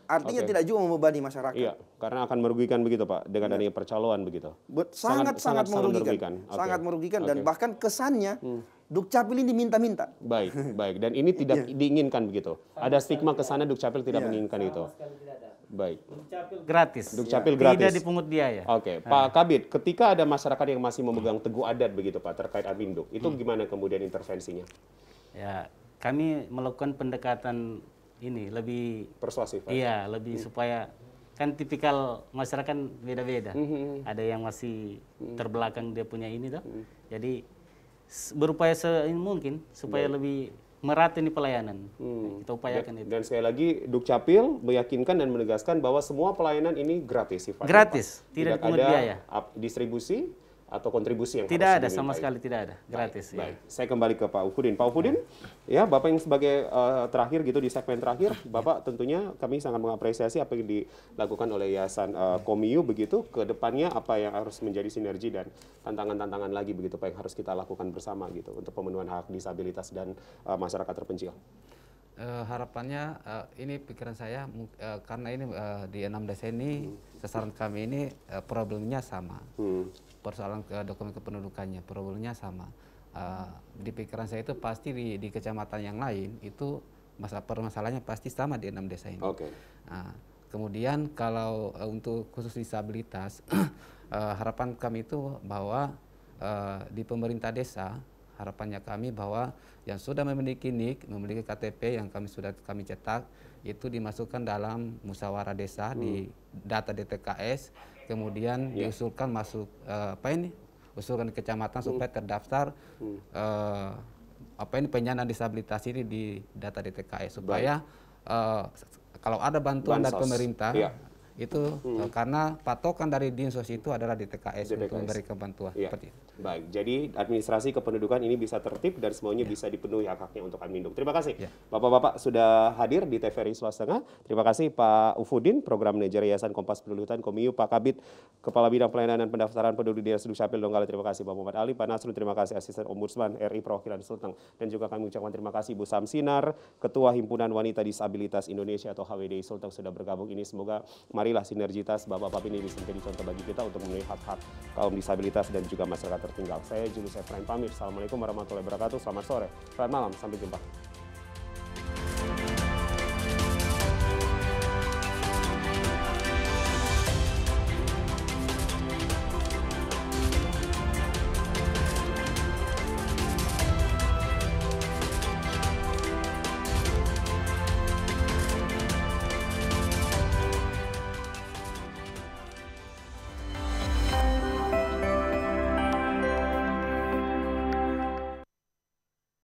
Artinya okay. tidak juga membebani masyarakat. Iya, karena akan merugikan begitu Pak dengan iya. adanya percaloan begitu. Sangat sangat sangat merugikan. Sangat merugikan, okay. sangat merugikan okay. dan bahkan ke kesannya hmm. Dukcapil ini diminta-minta. Baik, baik. Dan ini tidak yeah. diinginkan begitu. Ada stigma kesana Dukcapil tidak yeah. menginginkan itu. Baik. Dukcapil gratis. Dukcapil yeah. gratis. Tidak dipungut biaya. Oke, okay. Nah. Pak Kabit, ketika ada masyarakat yang masih memegang teguh adat begitu Pak terkait Abinduk, itu hmm. gimana kemudian intervensinya? Ya, kami melakukan pendekatan ini lebih persuasif. Iya, lebih hmm. supaya kan tipikal masyarakat kan beda-beda. Hmm, hmm, hmm. Ada yang masih hmm. terbelakang dia punya ini toh. Hmm. Jadi berupaya mungkin supaya Baik. lebih merata ini pelayanan. Hmm. Kita upayakan dan, itu. Dan sekali lagi Dukcapil meyakinkan dan menegaskan bahwa semua pelayanan ini gratis sifatnya. Gratis, Pak. tidak, tidak ada biaya. Distribusi atau kontribusi yang tidak ada sama sekali tidak ada gratis baik, ya. baik saya kembali ke Pak Ufudin Pak Ufudin hmm. ya Bapak yang sebagai uh, terakhir gitu di segmen terakhir Bapak tentunya kami sangat mengapresiasi apa yang dilakukan oleh Yayasan uh, Komiu begitu ke depannya apa yang harus menjadi sinergi dan tantangan-tantangan lagi begitu apa yang harus kita lakukan bersama gitu untuk pemenuhan hak disabilitas dan uh, masyarakat terpencil uh, harapannya uh, ini pikiran saya uh, karena ini uh, di enam desa ini hmm. sasaran kami ini uh, problemnya sama. Hmm persoalan ke dokumen kependudukannya problemnya sama uh, di pikiran saya itu pasti di, di kecamatan yang lain itu masalah permasalahannya pasti sama di enam desa ini. Okay. uh, kemudian kalau uh, untuk khusus disabilitas uh, harapan kami itu bahwa uh, di pemerintah desa harapannya kami bahwa yang sudah memiliki NIK, memiliki KTP yang kami sudah kami cetak itu dimasukkan dalam musyawarah desa hmm. di data DTKS kemudian yeah. diusulkan masuk uh, apa ini usulkan di kecamatan supaya hmm. terdaftar hmm. uh, apa ini penyandang disabilitas ini di data DTKS e. supaya uh, kalau ada bantuan Bansos. dari pemerintah yeah. itu hmm. karena patokan dari dinsos itu adalah DTKS, e DTKS. E. untuk memberikan bantuan yeah. seperti itu. Baik, jadi administrasi kependudukan ini bisa tertib dan semuanya ya. bisa dipenuhi hak-haknya untuk adminduk. Terima kasih ya. Bapak-bapak ya. sudah hadir di TVRI Swasta Tengah. Terima kasih Pak Ufudin, Program Negeri Yayasan Kompas Pendudukan Hutan Pak Kabit, Kepala Bidang Pelayanan dan Pendaftaran penduduk di Dinas Dukcapil Donggala. Terima kasih Bapak Muhammad Ali, Pak Nasrun. Terima kasih Asisten Ombudsman RI Perwakilan Sultan Dan juga kami ucapkan terima kasih Bu Samsinar, Ketua Himpunan Wanita Disabilitas Indonesia atau HWD Sultan sudah bergabung ini. Semoga marilah sinergitas Bapak-Bapak ini bisa menjadi contoh bagi kita untuk memenuhi hak-hak kaum disabilitas dan juga masyarakat tertinggal. Saya Julius Efraim Pamir, Assalamualaikum warahmatullahi wabarakatuh. Selamat sore. Selamat malam. Sampai jumpa.